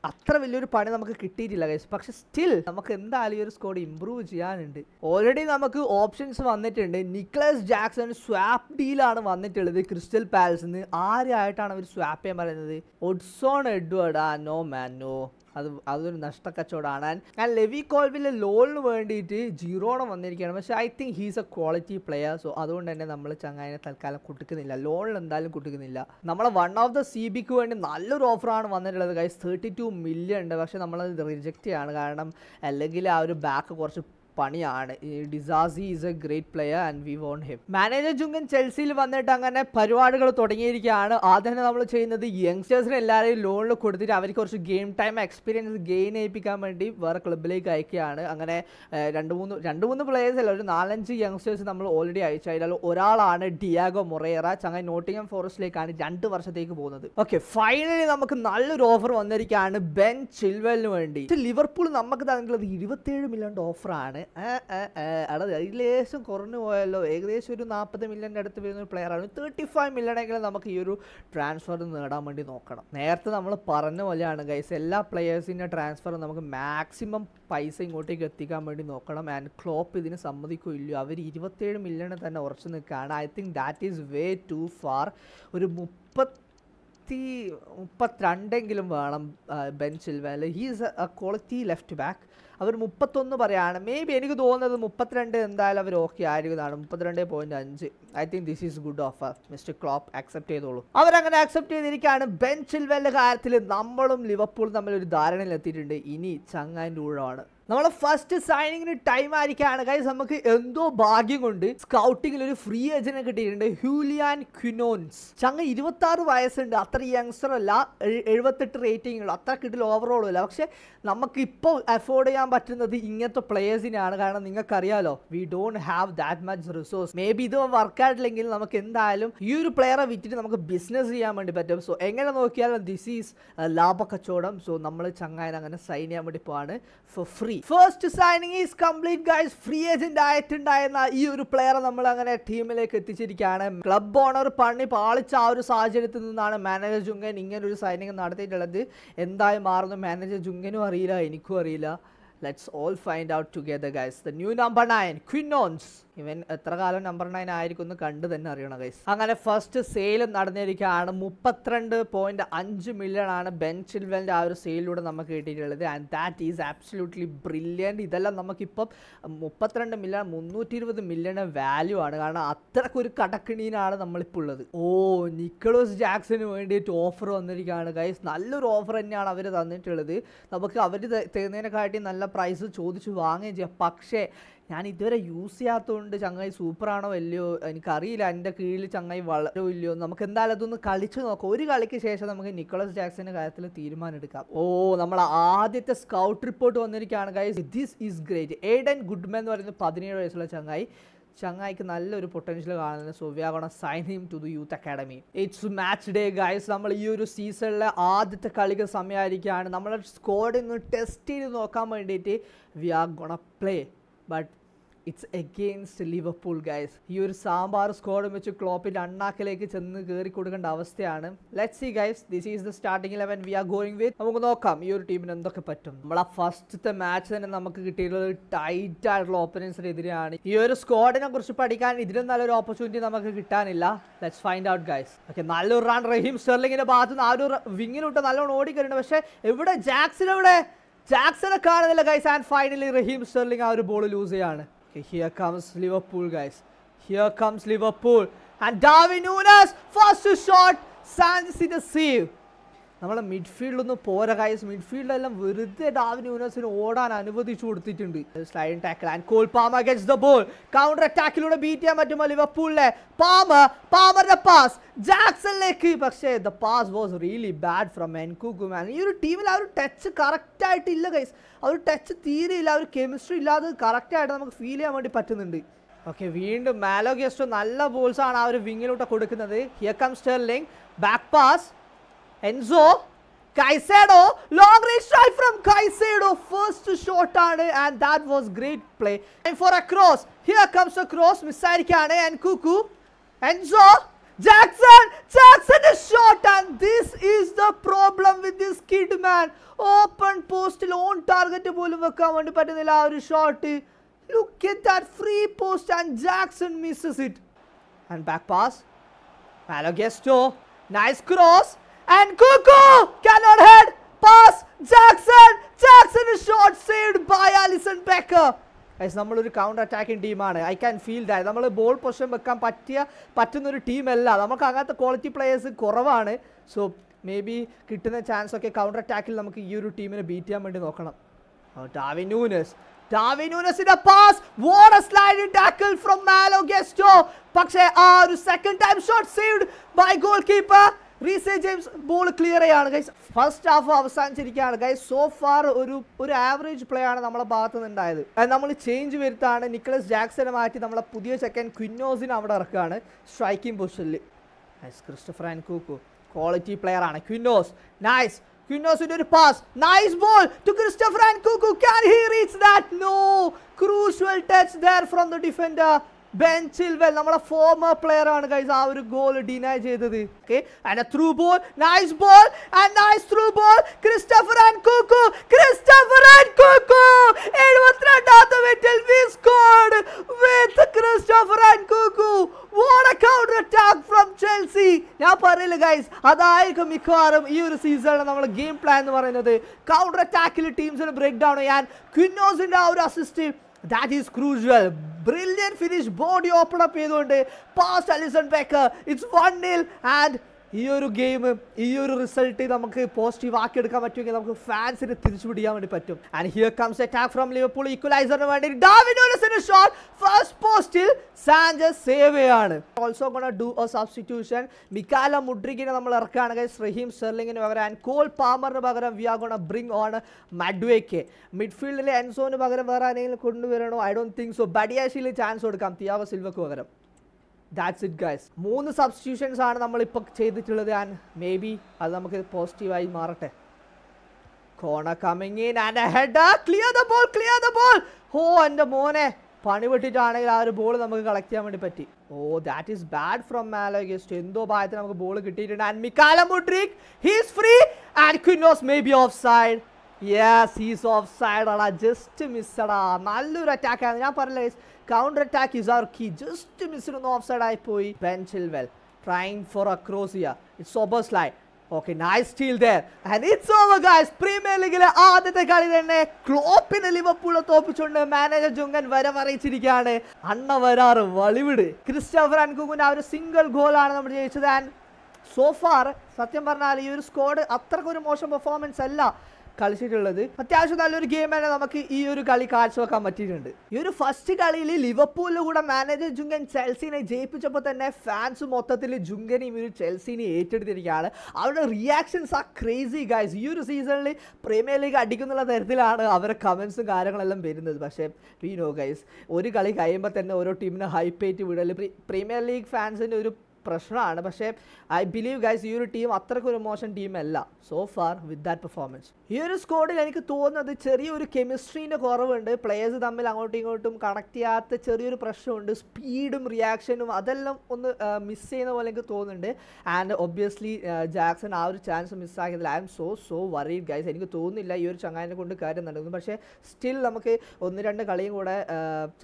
അത്ര വലിയൊരു പണി നമുക്ക് കിട്ടിയിട്ടില്ല കഴിച്ചു പക്ഷെ സ്റ്റിൽ നമുക്ക് എന്തായാലും ഈ ഒരു സ്ക്വാഡ് ഇമ്പ്രൂവ് ചെയ്യാനുണ്ട് ഓൾറെഡി നമുക്ക് ഓപ്ഷൻസ് വന്നിട്ടുണ്ട് നിക്ലസ് ജാക്സൺ സ്വാപ്പ് ഡീലാണ് വന്നിട്ടുള്ളത് ക്രിസ്റ്റൽ പാലസിൽ നിന്ന് ആരായിട്ടാണ് അവർ സ്വാപ്പ് ചെയ്യാൻ പറയുന്നത് Odsonne Edouard ah no man no അത് അതൊരു കച്ചവടമാണ് ഞാൻ ലെവി കോൾവിലെ ലോണിന് വേണ്ടിയിട്ട് ജീറോണ വന്നിരിക്കുകയാണ് പക്ഷേ I think he's a quality player so അതുകൊണ്ട് തന്നെ നമ്മൾ ചങ്ങായിനെ തൽക്കാലം കുട്ടിക്കുന്നില്ല ലോണിൽ എന്തായാലും കുട്ടിക്കുന്നില്ല നമ്മളെ വൺ ഓഫ് ദ സി ബിക്ക് വേണ്ടി നല്ലൊരു ഓഫറാണ് വന്നിട്ടുള്ളത് കൈസ് തേർട്ടി ടു മില്യൺ ഉണ്ട് പക്ഷേ നമ്മളത് റിജക്റ്റ് ചെയ്യാണ് കാരണം അല്ലെങ്കിൽ ആ ഒരു ബാക്ക് കുറച്ച് പണിയാണ് Disasi is a great player and we want him manager ജുങ്കൻ ചെൽസിയിൽ വന്നിട്ട് അങ്ങനെ പരിപാടികൾ തുടങ്ങിയിരിക്കുകയാണ് ആദ്യം തന്നെ നമ്മൾ ചെയ്യുന്നത് യങ്സ്റ്റേഴ്സിന് എല്ലാവരെയും ലോണിൽ കൊടുത്തിട്ട് അവർക്ക് കുറച്ച് ഗെയിം ടൈം എക്സ്പീരിയൻസ് ഗെയിൻ ചെയ്യിപ്പിക്കാൻ വേണ്ടി വേറെ ക്ലബിലേക്ക് അയക്കുകയാണ് അങ്ങനെ രണ്ട് മൂന്ന് രണ്ട് മൂന്ന് പ്ലേയേഴ്സ് അല്ല ഒരു നാലഞ്ച് യങ്സ്റ്റേഴ്സ് നമ്മൾ ഓൾറെഡി അയച്ചു അതിലാൽ ഒരാളാണ് ഡിയാഗോ മൊറേറ ചങ്ങായി നോട്ടിംഗം ഫോറസ്റ്റിലേക്കാണ് രണ്ട് വർഷത്തേക്ക് പോകുന്നത് ഓക്കെ ഫൈനലി നമുക്ക് നല്ലൊരു ഓഫർ വന്നിരിക്കുകയാണ് ബെൻ ചിൽവലിന് വേണ്ടി ലിവർപൂൾ നമുക്ക് തന്നിട്ടുള്ളത് ഏഴ് മില്യൺ ഓഫറാണ് അട അതിലേശം കുറഞ്ഞു പോയല്ലോ ഏകദേശം ഒരു നാൽപ്പത് മില്യൻ്റെ അടുത്ത് വരുന്ന ഒരു പ്ലെയറാണ് തേർട്ടി ഫൈവ് മില്യണെങ്കിലും നമുക്ക് ഈ ഒരു ട്രാൻസ്ഫർ നേടാൻ വേണ്ടി നോക്കണം നേരത്തെ നമ്മൾ പറഞ്ഞ പോലെയാണ് ഗൈസ് എല്ലാ പ്ലെയേഴ്സിൻ്റെ ട്രാൻസ്ഫർ നമുക്ക് മാക്സിമം പൈസ ഇങ്ങോട്ടേക്ക് എത്തിക്കാൻ വേണ്ടി നോക്കണം ആൻഡ് ക്ലോപ്പ് ഇതിന് സമ്മതിക്കുമില്ല അവർ ഇരുപത്തേഴ് മില്യണിൽ തന്നെ ഉറച്ചു നിൽക്കുകയാണ് I think that is way too far ഒരു മുപ്പത്തി മുപ്പത്തി മുപ്പത്തിരണ്ടെങ്കിലും വേണം ബെഞ്ചിൽ Chilwell he's a quality left back അവർ മുപ്പത്തൊന്ന് പറയാണ് മേ ബി എനിക്ക് തോന്നുന്നത് മുപ്പത്തിരണ്ട് എന്തായാലും അവർ ഓക്കെ ആയിരിക്കുന്നതാണ് മുപ്പത്തിരണ്ട് പോയിന്റ് അഞ്ച് I think this is good offer Mister Klopp accept ചെയ്തോളൂ അവരങ്ങനെ ആക്സെപ്റ്റ് ചെയ്തിരിക്കുകയാണ് ബെൻ ചിൽവെല്ലിൻ്റെ കാര്യത്തിൽ നമ്മളും ലിവർപൂളും തമ്മിൽ ഒരു ധാരണയിലെത്തിയിട്ടുണ്ട് ഇനി ചങ്ങാൻ്റെ ഊഴമാണ് നമ്മളെ ഫസ്റ്റ് സൈനിങ്ങിന് ടൈം ആയിരിക്കാണ് കാര്യം നമുക്ക് എന്തോ ഭാഗ്യം കൊണ്ട് സ്കൗട്ടിങ്ങിൽ ഒരു ഫ്രീ ഏജന്റിനെ കിട്ടിയിട്ടുണ്ട് ഹ്യൂലിയാൻ ക്യുനോൻസ് ചങ്ങ ഇരുപത്തി ആറ് വയസ്സുണ്ട് അത്ര യങ്സ്റ്റർ അല്ല എഴുപത്തെട്ട് റേറ്റിംഗ് ഉള്ളു അത്ര കിട്ടില്ല ഓവറോൾ അല്ല പക്ഷെ നമുക്ക് ഇപ്പോൾ അഫോർഡ് ചെയ്യാൻ പറ്റുന്നത് ഇങ്ങനത്തെ പ്ലേയേഴ്സിനെയാണ് കാരണം നിങ്ങൾക്കറിയാലോ we don't have that much resource maybe ഇത് വർക്ക് ആയിട്ടില്ലെങ്കിൽ നമുക്ക് എന്തായാലും ഈ ഒരു പ്ലെയറെ വിറ്റിട്ട് നമുക്ക് ബിസിനസ് ചെയ്യാൻ വേണ്ടി പറ്റും സോ എങ്ങനെ നോക്കിയാലും ദിസ് ഈസ് കച്ചവടം സോ നമ്മൾ ചങ്ങായൻ അങ്ങനെ സൈൻ ചെയ്യാൻ വേണ്ടി പോവാണ് for free first signing is complete guys free agent ആയിട്ടുണ്ടായിരുന്ന ഈ ഒരു പ്ലെയറെ നമ്മൾ അങ്ങനെ ടീമിലേക്ക് എത്തിച്ചിരിക്കുകയാണ് ക്ലബ് ഓണർ പണി പാളിച്ച ആ ഒരു സാഹചര്യത്തിൽ നിന്നാണ് മാനേജർ ജുങ്കൻ ഇങ്ങനെ ഒരു സൈനിങ് നടത്തിയിട്ടുള്ളത് എന്തായി മാറുന്നു മാനേജർ ജുങ്കനും അറിയില്ല എനിക്കും അറിയില്ല let's all find out together guys the new number nine Quinones ഇവൻ എത്ര കാലം നമ്പർ നയൻ ആയിരിക്കും എന്ന് കണ്ട് തന്നെ അറിയണം ഗൈസ് അങ്ങനെ ഫസ്റ്റ് സെയിൽ നടന്നിരിക്കുകയാണ് മുപ്പത്തിരണ്ട് പോയിന്റ് അഞ്ച് മില്യൺ ആണ് ബെൻ ചിൽവലിൻ്റെ ആ ഒരു സെയിലിലൂടെ നമുക്ക് കിട്ടിയിട്ടുള്ളത് and that is absolutely brilliant ഇതെല്ലാം നമുക്കിപ്പം മുപ്പത്തിരണ്ട് മില്യൺ മുന്നൂറ്റി ഇരുപത് മില്യൺ വാല്യൂ ആണ് കാരണം അത്രക്കൊരു കടക്കിണീനാണ് നമ്മളിപ്പോൾ ഉള്ളത് ഓ നിക്കോളസ് ജാക്സന് വേണ്ടിയിട്ട് ഓഫർ വന്നിരിക്കുകയാണ് ഗൈസ് നല്ലൊരു ഓഫർ തന്നെയാണ് അവർ തന്നിട്ടുള്ളത് നമുക്ക് അവർ തരുന്നതിനെക്കാട്ടി നല്ല പ്രൈസ് ചോദിച്ച് വാങ്ങുകയും ചെയ്യാം പക്ഷേ ഞാൻ ഇതുവരെ യൂസ് ചെയ്യാത്തതുകൊണ്ട് ചങ്ങായി സൂപ്പറാണോ അല്ലയോ എനിക്കറിയില്ല എൻ്റെ കീഴിൽ ചങ്ങായി വളരോ ഇല്ലയോ നമുക്ക് എന്തായാലും അതൊന്ന് കളിച്ച് നോക്കാം ഒരു കളിക്ക് ശേഷം നമുക്ക് നിക്കോളസ് ജാക്സന്റെ കാര്യത്തിൽ തീരുമാനം എടുക്കാം ഓ നമ്മൾ ആദ്യത്തെ സ്കൗട്ട് റിപ്പോർട്ട് വന്നിരിക്കുകയാണ് guys this is great Aidan Goodman എന്ന് പറയുന്നത് പതിനേഴ് വയസ്സുള്ള ചങ്ങായി ചങ്ങായിക്ക് നല്ലൊരു പൊട്ടൻഷ്യൽ കാണുന്നത് so we are gonna sign him to the youth academy it's match day guys നമ്മൾ ഈ ഒരു സീസണിലെ ആദ്യത്തെ കളിക്ക് സമയമായിരിക്കുകയാണ് നമ്മളെ സ്കോഡ് ഇന്ന് ടെസ്റ്റ് ചെയ്ത് നോക്കാൻ വേണ്ടിയിട്ട് we are gonna play but it's against Liverpool guys ഈ ഒരു സാമ്പാർ സ്ക്വാഡും വെച്ച് ക്ലോപ്പിൻ്റെ അണ്ണാക്കിലേക്ക് ചെന്ന് കയറി കൊടുക്കേണ്ട അവസ്ഥയാണ് let see guys this is the starting eleven we are going with നമുക്ക് നോക്കാം ഈ ഒരു ടീമിന് എന്തൊക്കെ പറ്റും നമ്മളെ ഫസ്റ്റത്തെ മാച്ച് തന്നെ നമുക്ക് കിട്ടിയിട്ടുള്ള ഒരു ടൈറ്റ് ആയിട്ടുള്ള ഓപ്പനൻസിനെതിരെയാണ് ഈ ഒരു സ്ക്വാഡിനെ കുറിച്ച് പഠിക്കാൻ ഇതിലും നല്ലൊരു ഓപ്പർച്യൂണിറ്റി നമുക്ക് കിട്ടാനില്ല let's find out guys okay നല്ലൊരു റൺ റഹീം സ്റ്റെർലിങ്ങിന്റെ ഭാഗത്ത് നിന്ന് ആ ഒരു വിങ്ങിലിട്ട് നല്ലോണം ഓടിക്കലുണ്ട് പക്ഷേ എവിടെ ജാക്സിൻ എവിടെ ജാക്സനെ കാണുന്നില്ല guys and finally Raheem Sterling ആ ഒരു ബോൾ ലൂസ് ചെയ്യാണ് Okay, here comes Liverpool, guys. Here comes Liverpool. And Darwin Nunes, first shot, Sanchez in the save. നമ്മളെ മിഡ്ഫീൽഡൊന്നും പോരാ കായസ് മിഡ്ഫീൽഡെല്ലാം വെറുതെ ഡാവിൻ യൂനസിന് ഓടാൻ അനുവദിച്ചു കൊടുത്തിട്ടുണ്ട് slide tackle and Cole Palmer against the ball counter അറ്റാക്കിലൂടെ ബീറ്റ് ചെയ്യാൻ പറ്റുമോ ലിവർപൂളിലെ പാമ പാമറിന്റെ പാസ് ജാക്സണിലേക്ക് പക്ഷേ the pass was really bad from എൻകുക്കുമാൻ ഈ ഒരു ടീമിൽ ആ ഒരു ടച്ച് കറക്റ്റായിട്ട് ഇല്ല കൈസ് ആ ഒരു ടച്ച് തീരെ ഇല്ല ആ ഒരു കെമിസ്ട്രി ഇല്ലാതെ കറക്റ്റായിട്ട് നമുക്ക് ഫീൽ ചെയ്യാൻ വേണ്ടി പറ്റുന്നുണ്ട് ഓക്കെ വീണ്ടും മാലോ ഗെസ്റ്റോ നല്ല ബോൾസാണ് ആ ഒരു വിങ്ങിലോട്ട് കൊടുക്കുന്നത് here come Sterling back pass Enzo, Caicedo, long range try from Caicedo, first short ആണ് and that was great play. And for a cross, here comes a cross, മിസ്സായിരിക്കാണ് and Cuckoo, Enzo, Jackson, Jackson is short, and this is the problem with this kid man. Open post, on target പോലും വെക്കാൻ വേണ്ടി പറ്റുന്നില്ല ആ ഒരു Shorty, Look at that free post and Jackson misses it. And back pass. Malo Nice cross. and Cuckoo cannot head pass Jackson. Jackson is shot saved by Alison Becker. Guys നമ്മളൊരു കൗണ്ടർ അറ്റാക്കിംഗ് ടീമാണ് ഐ ക്യാൻ ഫീൽ ദാറ്റ് നമ്മൾ ബോൾ പൊസിഷൻ വെക്കാൻ പറ്റിയ പറ്റുന്നൊരു ടീമല്ല നമുക്ക് അങ്ങനത്തെ ക്വാളിറ്റി പ്ലേയേഴ്സ് കുറവാണ് സോ മേ ബി കിട്ടുന്ന ചാൻസ് ഒക്കെ കൗണ്ടർ അറ്റാക്കിൽ നമുക്ക് ഈ ഒരു ടീമിനെ ബീറ്റ് ചെയ്യാൻ വേണ്ടി നോക്കണം ഡാവി Nunez ഡാവി ന്യൂനസിന്റെ pass water sliding tackle from Malo ഗെസ്റ്റോ പക്ഷേ ആ ഒരു second time shot saved by goal keeper Reece James ball clear ആണ് guys first half അവസാനിച്ചിരിക്കുകയാണ് guys so far ഒരു ഒരു ആവറേജ് പ്ലേ ആണ് നമ്മളെ ഭാഗത്ത് നിന്നുണ്ടായത് നമ്മൾ ചേഞ്ച് വരുത്താണ് നിക്കലസ് ജാക്സനെ മാറ്റി നമ്മളെ പുതിയ ചെക്കൻ ക്വിന്നോസിന് അവിടെ ഇറക്കുകയാണ് സ്ട്രൈക്കിംഗ് പൊസിഷനിൽ nice Christopher Nkunku quality player ആണ് ക്വിന്നോസ് നൈസ് ക്വിന്നോസിൻ്റെ ഒരു pass nice ball to Christopher Nkunku can he reach that no crucial touch there from the defender ബെഞ്ചിൽ വെൽ നമ്മുടെ ഫോമർ പ്ലെയർ ആണ് ഗൈസ് ആ ഒരു ഗോൾ ഡിനൈ ചെയ്തത് okay and through ball nice ball and nice through ball Christopher Nkunku Christopher Nkunku എഴുപത്തിരണ്ടാമത്തെ മിനിറ്റിൽ we scored with Christopher Nkunku what a counter attack from Chelsea ഞാൻ പറയില്ല ഗൈസ് അതായിരിക്കും മിക്കവാറും ഈ ഒരു സീസണിൽ നമ്മൾ ഗെയിം പ്ലാൻ എന്ന് പറയുന്നത് കൗണ്ടർ അറ്റാക്കിൽ ടീംസിന് ബ്രേക്ക് ഡൗൺ ചെയ്യാൻ ക്വിന്നോസിൻ്റെ ആ ഒരു assist that is crucial. Brilliant finish, body open up. Passed Alison Becker. It's 1 0, and ഈ ഒരു ഗെയിം ഈ ഒരു റിസൾട്ട് നമുക്ക് പോസിറ്റീവ് ആക്കി എടുക്കാൻ പറ്റുമെങ്കിൽ നമുക്ക് ഫാൻസിന് തിരിച്ചു പിടിക്കാൻ വേണ്ടി പറ്റും and here comes attack from Liverpool ഈക്വലൈസറിന് വേണ്ടി ഡാവിനോസിന്റെ ഷോട്ട് ഫസ്റ്റ് പോസ്റ്റിൽ സാഞ്ചസ് സേവയാണ് also gonna do a substitution Mykhailo മുഡ്രിഗിനെ നമ്മൾ ഇറക്കുകയാണെങ്കിൽ റഹീം സ്റ്റെർലിംഗിന് പകരം ആൻഡ് കോൾ പാമറിന് പകരം we are gonna bring on Madueke മിഡ്ഫീൽഡിലെ എൻസോന് പകരം വേറെ ആരെങ്കിലും കൊണ്ടുവരണോ ഐ ഡോണ്ട് തിങ്ക് സോ ബഡിയാശിയിൽ ചാൻസ് കൊടുക്കാം തിയാവ സിൽവക്ക് പകരം ദാറ്റ്സ് ഇറ്റ് ഗൈസ് മൂന്ന് സബ്സ്റ്റിറ്റ്യൂഷൻസ് ആണ് നമ്മളിപ്പോൾ ചെയ്തിട്ടുള്ളത് ആൻഡ് മേ ബി അത് നമുക്ക് പോസിറ്റീവായി മാറട്ടെ corner coming in and head clear the ball clear the ball ഹോ എൻ്റെ മോനെ പണി വിട്ടിട്ടാണെങ്കിൽ ആ ഒരു ബോൾ നമുക്ക് കളക്ട് ചെയ്യാൻ വേണ്ടി പറ്റി oh that is bad from Malo Gusto എന്തോ ഭാഗത്ത് നമുക്ക് ബോൾ കിട്ടിയിട്ടുണ്ട് and Mykhailo Mudryk he's free and was maybe offside yes he's offside അടാ ജസ്റ്റ് മിസ്സടാ നല്ലൊരു അറ്റാക്ക് ആണ് ഞാൻ പറഞ്ഞില്ല counter attack is our key just മിസ്സിനൊന്ന് ഓഫ് സൈഡ് ആയി പോയി Ben Chilwell trying for a cross ചെയ്യുക ഇറ്റ്സ് ഓബേഴ്സ് ലൈ okay nice steal there and it's over guys Premier ലീഗിലെ ആദ്യത്തെ കളി തന്നെ ക്ലോപ്പിനെ ലിവർപൂളെ തോപ്പിച്ചുകൊണ്ട് മാനേജർ ജുങ്കൻ വരവറിയിച്ചിരിക്കുകയാണ് അണ്ണ വരാറ് വളിവിട് ക്രിസ്റ്റഫർ അൻകുങ്ങിൻ്റെ ആ ഒരു സിംഗിൾ ഗോളാണ് നമ്മൾ ജയിച്ചത് ആൻഡ് സോഫാർ സത്യം പറഞ്ഞാൽ ഈ ഒരു സ്കോഡ് അത്രക്കൊരു മോശം പെർഫോമൻസ് അല്ല കളിച്ചിട്ടുള്ളത് അത്യാവശ്യം നല്ലൊരു ഗെയിം തന്നെ നമുക്ക് ഈ ഒരു കളി കാഴ്ചവെക്കാൻ പറ്റിയിട്ടുണ്ട് ഈ ഒരു ഫസ്റ്റ് കളിയിൽ ലിവപ്പൂലിൽ കൂടെ മാനേജർ ജുങ്കൻ ചെൽസിനെ ജയിപ്പിച്ചപ്പോൾ തന്നെ ഫാൻസ് മൊത്തത്തിൽ ജുങ്കനെയും ഒരു ചെൽസിനെ ഏറ്റെടുത്തിരിക്കുകയാണ് അവരുടെ റിയാക്ഷൻസ് ആ ക്രേസി ഗൈസ് ഈ ഒരു സീസണിൽ പ്രീമിയർ ലീഗ് അടിക്കുന്നുള്ള തരത്തിലാണ് അവരുടെ കമൻസും കാര്യങ്ങളെല്ലാം വരുന്നത് പക്ഷേ വി നോ ഗൈസ് ഒരു കളി കഴിയുമ്പോൾ തന്നെ ഓരോ ടീമിനെ ഹൈപ്പേറ്റ് വിടൽ പ്രീമിയർ ലീഗ് ഫാൻസിൻ്റെ ഒരു പ്രശ്നമാണ് പക്ഷേ ഐ ബിലീവ് ഗൈസ് ഈ ഒരു ടീം അത്രക്കൊരു മോശം അല്ല so far with that performance ഈ ഒരു സ്കോഡിൽ എനിക്ക് തോന്നുന്നത് ചെറിയൊരു കെമിസ്ട്രീൻ്റെ കുറവുണ്ട് പ്ലേയേഴ്സ് തമ്മിൽ അങ്ങോട്ടും ഇങ്ങോട്ടും കണക്ട് ചെയ്യാത്ത ചെറിയൊരു പ്രശ്നമുണ്ട് സ്പീഡും റിയാക്ഷനും അതെല്ലാം ഒന്ന് മിസ് ചെയ്യുന്ന പോലെ എനിക്ക് തോന്നുന്നുണ്ട് ആൻഡ് ഒബ്വിയസ്ലി ജാക്സൺ ആ ഒരു ചാൻസ് മിസ്സാക്കിയതിൽ I'm so so worried guys എനിക്ക് തോന്നുന്നില്ല ഈ ഒരു ചങ്ങാനെ കൊണ്ട് കാര്യം നടക്കുന്നു പക്ഷേ സ്റ്റിൽ നമുക്ക് ഒന്ന് രണ്ട് കളിയും കൂടെ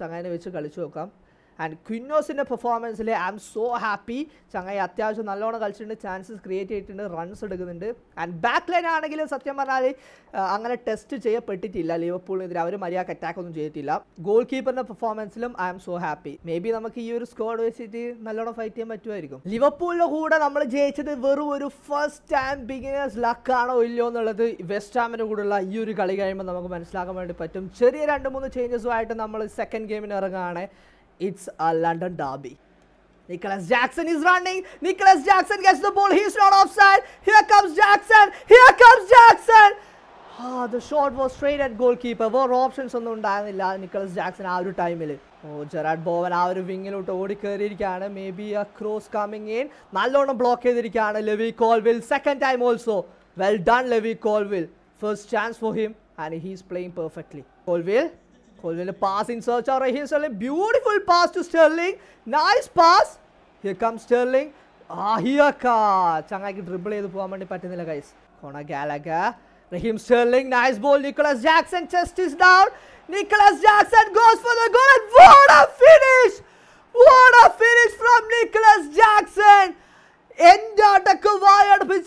ചങ്ങാനെ വെച്ച് കളിച്ചു നോക്കാം ആൻഡ് ക്വിന്നോസിൻ്റെ പെർഫോമൻസിൽ ഐ ആം സോ ഹാപ്പി ചങ്ങായി അത്യാവശ്യം നല്ലോണം കളിച്ചിട്ടുണ്ട് ചാൻസസ് ക്രിയേറ്റ് ചെയ്തിട്ടുണ്ട് റൺസ് എടുക്കുന്നുണ്ട് ആൻഡ് ബാക്ക് ലൈൻ ആണെങ്കിലും സത്യം പറഞ്ഞാൽ അങ്ങനെ ടെസ്റ്റ് ചെയ്യപ്പെട്ടിട്ടില്ല ലിവർപൂളിനെതിരെ അവർ മര്യാദക്ക് അറ്റാക്ക് ഒന്നും ചെയ്തിട്ടില്ല ഗോൾ കീപ്പറിൻ്റെ പെർഫോമൻസിലും I am so happy maybe നമുക്ക് ഈ ഒരു സ്കോഡ് വെച്ചിട്ട് നല്ലോണം ഫൈറ്റ് ചെയ്യാൻ പറ്റുമായിരിക്കും ലിവർപൂളിൻ്റെ കൂടെ നമ്മൾ ജയിച്ചത് വെറും ഒരു ഫസ്റ്റ് ടൈം ബിഗിനേഴ്സ് ലക്കാണോ ഇല്ലയോ എന്നുള്ളത് വെസ്റ്റ് ഹാമിൻ്റെ കൂടെയുള്ള ഈ ഒരു കളി കഴിയുമ്പോൾ നമുക്ക് മനസ്സിലാക്കാൻ വേണ്ടി പറ്റും ചെറിയ രണ്ട് മൂന്ന് ചേഞ്ചസുമായിട്ട് നമ്മൾ സെക്കൻഡ് ഗെയിമിന് ഇറങ്ങുകയാണ് it's a London derby. Nicholas Jackson is running. Nicholas Jackson gets the ball. He's not offside. Here comes Jackson. Here comes Jackson. Ah, the shot was straight at goalkeeper. വേറെ ഓപ്ഷൻസ് ഒന്നും ഉണ്ടായിരുന്നില്ല നിക്കലസ് ജാക്സൺ ആ ഒരു ടൈമിൽ ഓ ജെറാഡ് ബോവൻ ആ ഒരു വിങ്ങിലോട്ട് ഓടിക്കയറിയിരിക്കുകയാണ് മേ ബി ആ ക്രോസ് കമ്മിങ് ഇൻ നല്ലോണം ബ്ലോക്ക് ചെയ്തിരിക്കുകയാണ് Levi Colwill second time also well done Levi Colwill first chance for him and he's playing perfectly Colwill Colvin a pass in search of Raheem Sterling. Beautiful pass to Sterling. Nice pass. Here comes Sterling. Ah, here comes. dribble guys. Kona Gallagher. Raheem Sterling. Nice ball. Nicholas Jackson. Chest is down. Nicholas Jackson goes for the goal. And what a finish. What a finish from Nicholas Jackson. End of the Kawhi with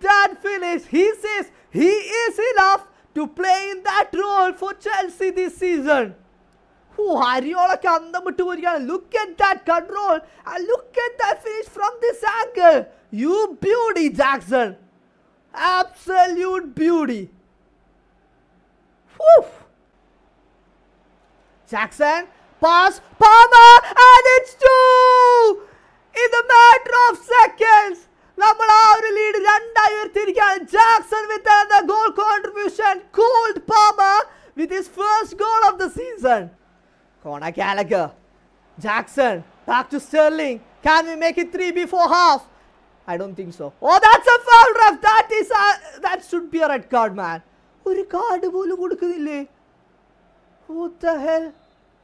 that finish. He says he is enough to play in that role for Chelsea this season. Who are you Look at that control and uh, look at that finish from this angle. You beauty, Jackson. Absolute beauty. Woof. Jackson, pass, Palmer, and it's two! In the matter of seconds, now Connor Gallagher, Jackson, back to Sterling. Can we make it three before half? I don't think so. Oh, that's a foul, ref. That is a, that should be a red card, man. One card, What the hell?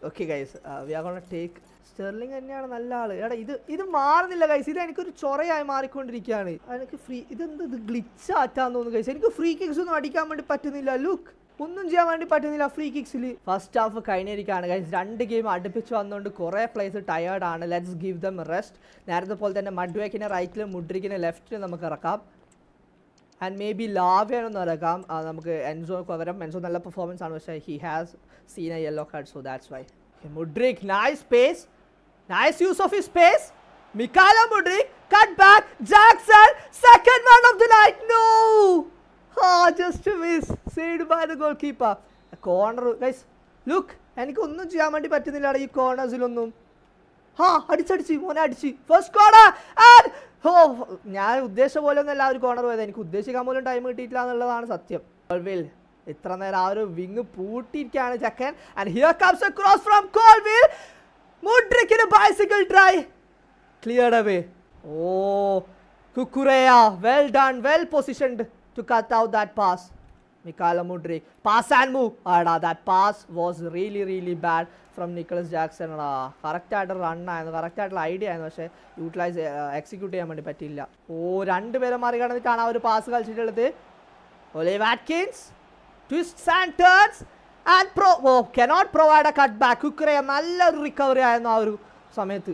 Okay, guys, uh, we are gonna take Sterling തന്നെയാണ് നല്ല ആള് എടാ ഇത് ഇത് മാറുന്നില്ല കൈസ് ഇത് എനിക്കൊരു ചൊറയായി മാറിക്കൊണ്ടിരിക്കുകയാണ് എനിക്ക് ഫ്രീ ഇതെന്ത് ഇത് ഗ്ലിച്ച് ആറ്റാന്ന് തോന്നുന്നു കൈസ് എനിക്ക് ഫ്രീ കിക്സ് ഒന്നും അടിക്കാൻ വേണ്ടി പറ്റുന്നില്ല ലുക്ക് ഒന്നും ചെയ്യാൻ വേണ്ടി പറ്റുന്നില്ല ഫ്രീ കിക്സിൽ ഫസ്റ്റ് ഹാഫ് കഴിഞ്ഞിരിക്കുകയാണ് കൈസ് രണ്ട് ഗെയിം അടുപ്പിച്ച് വന്നുകൊണ്ട് കുറേ പ്ലേസ് ടയേർഡാണ് ലെറ്റ്സ് ഗിവ് ദം റെസ്റ്റ് നേരത്തെ പോലെ തന്നെ മഡ്വേക്കിനെ റൈറ്റിലും മുഡ്രിക്കിനെ ലെഫ്റ്റിലും നമുക്ക് ഇറക്കാം ആൻഡ് മേ ബി ലാവ്യാണെന്ന് ഇറക്കാം നമുക്ക് എൻസോക്ക് പകരം എൻസോ നല്ല പെർഫോമൻസ് ആണ് പക്ഷേ he has seen a yellow card so that's why Mudryk nice space Nice use of his pace. Mikala Mudrik, cut back, Jackson, second one of the night, no! Ah, oh, just miss, saved by the goalkeeper. A corner, guys, look, എനിക്കൊന്നും ചെയ്യാൻ വേണ്ടി പറ്റുന്നില്ലാണ് ഈ കോർണേഴ്സിലൊന്നും ഹാ അടിച്ചടിച്ച് മോനെ അടിച്ച് ഫസ്റ്റ് കോർണർ ആൻഡ് ഹോ ഞാൻ ഉദ്ദേശിച്ച പോലെ ഒന്നും എല്ലാവരും കോർണർ പോയത് എനിക്ക് ഉദ്ദേശിക്കാൻ പോലും ടൈം കിട്ടിയിട്ടില്ല എന്നുള്ളതാണ് സത്യം കോൾവിൽ ഇത്ര നേരം ആ ഒരു വിങ് പൂട്ടിയിരിക്കുകയാണ് ചക്കൻ and here comes a cross from Colwill Mudrik in a bicycle try. Cleared away. Oh, Kukureya. Well done. Well positioned to cut out that pass. Mikala Mudrik. Pass and move. Ada, that pass was really, really bad from Nicholas Jackson. Correct ആയിട്ട് റൺ ആയിരുന്നു കറക്റ്റ് ആയിട്ടുള്ള ഐഡിയ ആയിരുന്നു പക്ഷേ യൂട്ടിലൈസ് എക്സിക്യൂട്ട് ചെയ്യാൻ വേണ്ടി പറ്റിയില്ല ഓ രണ്ട് പേരെ മറികടന്നിട്ടാണ് ആ ഒരു പാസ് കളിച്ചിട്ടുള്ളത് Ollie Watkins twist and turns and പ്രോ oh can't provide a cut back കുക്കറിയാൻ നല്ലൊരു റിക്കവറി ആയിരുന്നു ആ ഒരു സമയത്ത്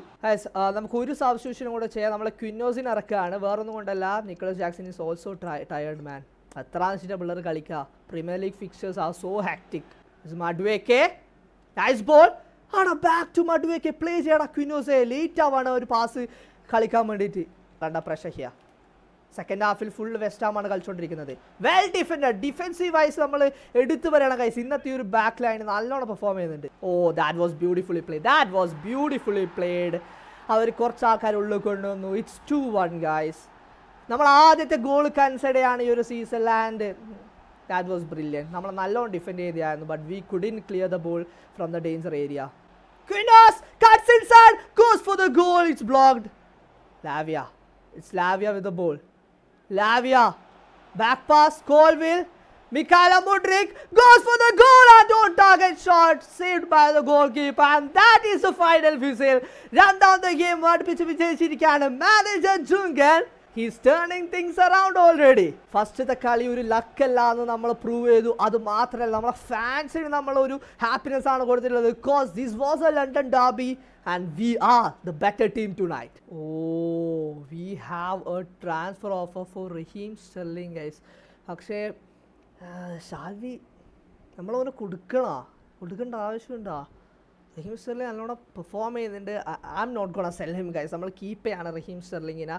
നമുക്ക് ഒരു സബ്സ്റ്റിറ്റ്യൂഷനും കൂടെ ചെയ്യാം നമ്മളെ ക്വിന്നോസിന് ഇറക്കുകയാണ് വേറൊന്നും കൊണ്ടല്ല Nicolas Jackson is also try tired man എത്ര വെച്ചിട്ട് പിള്ളേർ കളിക്കുക Premier League fixtures are so hectic nice ball ആടാ ബാക്ക് ടു മഡുവേക്കെ പ്ലേ ചെയ്യടാ ക്വിനോസെ ലേറ്റ് ആവാണ് ഒരു പാസ് കളിക്കാൻ വേണ്ടിയിട്ട് കണ്ട പ്രഷർ സെക്കൻഡ് ഹാഫിൽ ഫുൾ വെസ്റ്റാമാണ് കളിച്ചുകൊണ്ടിരിക്കുന്നത് വെൽ ഡിഫൻഡ് ഡിഫൻസീവ് വൈസ് നമ്മൾ എടുത്തു പറയണം കൈസ് ഇന്നത്തെ ഒരു ബാക്ക് ലൈൻ നല്ലോണം പെർഫോം ചെയ്യുന്നുണ്ട് oh that was beautifully play that was beautifully played അവർ കുറച്ച് ആൾക്കാർ ഉള്ളിൽ കൊണ്ടുവന്നു ഇറ്റ്സ് ടു വൺ ഗായ്സ് നമ്മൾ ആദ്യത്തെ ഗോൾ കൺസഡയാണ് ഈ ഒരു സീസൺ ലാൻഡ് ദാറ്റ് വാസ് ബ്രില്യൻ നമ്മൾ നല്ലോണം ഡിഫെൻഡ് ചെയ്തായിരുന്നു but we couldn't clear the ball from the danger area Quinas cuts inside, goes for the goal. It's blocked. Lavia. It's Lavia with the ball. Lavia. Back pass. Colville. Mikhaila Mudrik goes for the goal and on target shot saved by the goalkeeper and that is the final whistle. Run down the game. What pitch വിജയിച്ചിരിക്കുകയാണ് manager ജുങ്കൻ he's turning things around already ഫസ്റ്റത്തെ കളി ഒരു ലക്കല്ല എന്ന് നമ്മൾ പ്രൂവ് ചെയ്തു അത് മാത്രമല്ല നമ്മളെ ഫാൻസിന് നമ്മളൊരു ഹാപ്പിനെസ് ആണ് കൊടുത്തിട്ടുള്ളത് because this was a London derby and we are the better team tonight oh we have a transfer offer for Raheem Sterling guys പക്ഷേ ഷാൽവി നമ്മളവനെ കൊടുക്കണോ കൊടുക്കേണ്ട ആവശ്യമുണ്ടോ റഹീം സ്റ്റെർലിംഗ് നല്ലോണം പെർഫോം ചെയ്യുന്നുണ്ട് I am not gonna sell him guys നമ്മൾ കീപ്പ് ചെയ്യാണ് റഹീം സ്റ്റെർലിങ്ങിനെ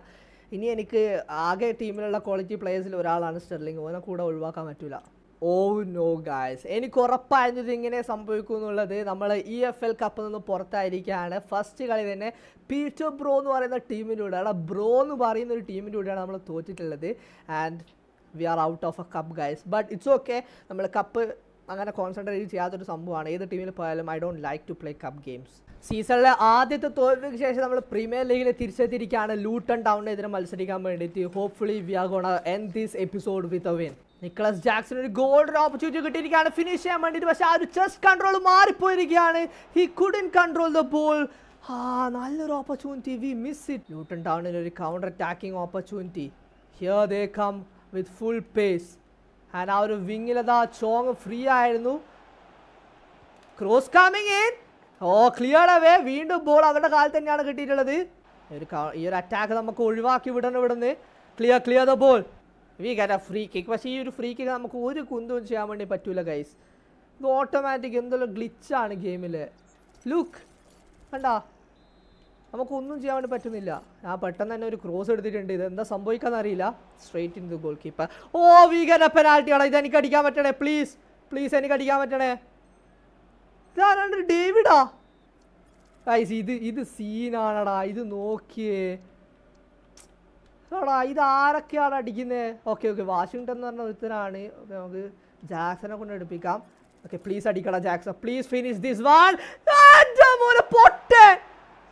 ഇനി എനിക്ക് ആകെ ടീമിലുള്ള ക്വാളിറ്റി പ്ലേയേഴ്സിൽ ഒരാളാണ് സ്റ്റെർലിംഗ് ഓനെ കൂടെ ഒഴിവാക്കാൻ പറ്റില്ല ഓ നോ ഗായ്സ് എനിക്ക് ഉറപ്പായിരുന്നു ഇതിങ്ങനെ സംഭവിക്കും എന്നുള്ളത് നമ്മൾ ഇ എഫ് എൽ e കപ്പിൽ നിന്ന് പുറത്തായിരിക്കുകയാണ് ഫസ്റ്റ് കളി തന്നെ പീറ്റർ ബ്രോ എന്ന് പറയുന്ന ടീമിൻ്റെ അവിടെ ബ്രോ എന്ന് പറയുന്ന ഒരു ടീമിൻ്റെ കൂടെയാണ് നമ്മൾ തോറ്റിട്ടുള്ളത് and we are out of a cup guys but it's okay നമ്മൾ കപ്പ് അങ്ങനെ കോൺസെൻട്രേറ്റ് ചെയ്യാത്തൊരു സംഭവമാണ് ഏത് ടീമിൽ പോയാലും I don't like to play cup games സീസണിലെ ആദ്യത്തെ തോൽവിക്ക് ശേഷം നമ്മൾ പ്രീമിയർ ലീഗിൽ തിരിച്ചെത്തിയിരിക്കുകയാണ് ലൂട്ടൺ ടൗണിനെതിരെ മത്സരിക്കാൻ വേണ്ടിയിട്ട് hopefully we are gonna end this episode with a win Nicolas Jackson ഒരു ഗോൾഡൻ ഓപ്പർച്യൂണിറ്റി കിട്ടിയിരിക്കുകയാണ് ഫിനിഷ് ചെയ്യാൻ വേണ്ടിയിട്ട് പക്ഷേ ആ ഒരു ചെസ്റ്റ് കൺട്രോൾ മാറിപ്പോയിരിക്കുകയാണ് he couldn't control the ball ആ നല്ലൊരു opportunity we miss it Luton ടൗണിൽ ഒരു counter attacking opportunity here they come with full pace and ആ ഒരു വിങ്ങിലതാ ചോങ് ഫ്രീ ആയിരുന്നു cross coming in oh clear away വീണ്ടും ബോൾ അവരുടെ കാലിൽ തന്നെയാണ് കിട്ടിയിട്ടുള്ളത് ഒരു ഈ ഒരു അറ്റാക്ക് നമുക്ക് ഒഴിവാക്കി വിടണം ഇവിടുന്ന് clear clear the ball we get a free kick പക്ഷേ ഈ ഒരു ഫ്രീ കിക്ക് നമുക്ക് ഒരു കുന്തവും ചെയ്യാൻ വേണ്ടി പറ്റൂല ഗൈസ് ഇത് ഓട്ടോമാറ്റിക് എന്തെല്ലാം ഗ്ലിച്ചാണ് ഗെയിമിൽ ലുക്ക് കണ്ടാ നമുക്കൊന്നും ചെയ്യാൻ വേണ്ടി പറ്റുന്നില്ല ആ പെട്ടെന്ന് തന്നെ ഒരു ക്രോസ് എടുത്തിട്ടുണ്ട് ഇത് എന്താ അറിയില്ല straight in the goal keeper oh വീഗന പെനാൽറ്റിയാണ് ഇത് എനിക്ക് അടിക്കാൻ പറ്റണേ പ്ലീസ് പ്ലീസ് എനിക്ക് അടിക്കാൻ പറ്റണേ ഇതാരാണ്ട് ഡേവിഡാ ഗൈസ് ഇത് ഇത് സീനാണടാ ഇത് നോക്കിയേ ടാ ഇത് ആരൊക്കെയാണ് അടിക്കുന്നത് ഓക്കെ ഓക്കെ വാഷിങ്ടൺ എന്ന് പറഞ്ഞ ഒരുത്തനാണ് ഓക്കെ നമുക്ക് ജാക്സനെ കൊണ്ട് എടുപ്പിക്കാം ഓക്കെ പ്ലീസ് അടിക്കടാ Jackson please finish this one പൊട്ടേ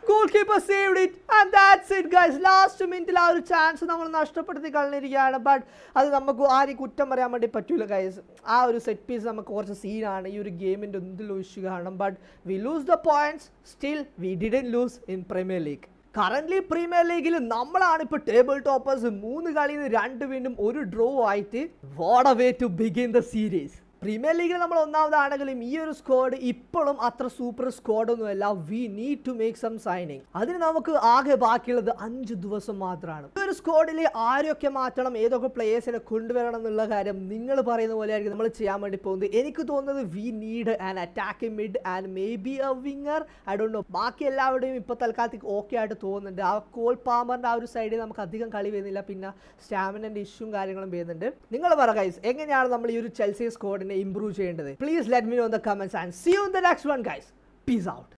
goalkeeper saved it and that's it guys last മിനിറ്റിൽ ആ ഒരു ചാൻസ് നമ്മൾ നഷ്ടപ്പെടുത്തി കളഞ്ഞിരിക്കുകയാണ് ബട്ട് അത് നമുക്ക് ആരെയും കുറ്റം പറയാൻ വേണ്ടി പറ്റില്ല ഗൈസ് ആ ഒരു സെറ്റ് പീസ് നമുക്ക് കുറച്ച് സീനാണ് ഈ ഒരു ഗെയിമിൻ്റെ ഒന്നിൽ ഒഴിച്ചു കാണും but we lose the points still we didn't lose in Premier League currently Premier ലീഗിൽ നമ്മളാണ് ഇപ്പൊ ടേബിൾ ടോപ്പേഴ്സ് മൂന്ന് കളിയിൽ നിന്ന് രണ്ട് വീണ്ടും ഒരു ഡ്രോ ആയിട്ട് what a way to begin the series Premier ലീഗിൽ നമ്മൾ ഒന്നാമതാണെങ്കിലും ഈ ഒരു സ്ക്വാഡ് ഇപ്പോഴും അത്ര സൂപ്പർ സ്ക്വാഡ് ഒന്നുമല്ല we need to make some signing അതിന് നമുക്ക് ആകെ ബാക്കിയുള്ളത് അഞ്ച് ദിവസം മാത്രമാണ് ഈ ഒരു സ്ക്വാഡിൽ ആരൊക്കെ മാറ്റണം ഏതൊക്കെ പ്ലേയേഴ്സിനെ കൊണ്ടുവരണം എന്നുള്ള കാര്യം നിങ്ങൾ പറയുന്ന പോലെ ആയിരിക്കും നമ്മൾ ചെയ്യാൻ വേണ്ടി പോകുന്നത് എനിക്ക് തോന്നുന്നത് we need an attack mid and maybe a winger I ഡോ നോ ബാക്കി എല്ലാവരുടെയും ഇപ്പൊ തൽക്കാലത്തേക്ക് ഓക്കെ ആയിട്ട് തോന്നുന്നുണ്ട് ആ കോൾ പാമറിന്റെ ആ ഒരു സൈഡിൽ നമുക്ക് അധികം കളി വരുന്നില്ല പിന്നെ സ്റ്റാമിനന്റെ ഇഷ്യൂ കാര്യങ്ങളും വരുന്നുണ്ട് നിങ്ങൾ പറ എങ്ങനെയാണ് നമ്മൾ ഈ ഒരു ചെൽസി സ്കോഡിന് എങ്ങനെ ഇമ്പ്രൂവ് ചെയ്യേണ്ടത് please let me know in the comments and see you in the next one guys peace out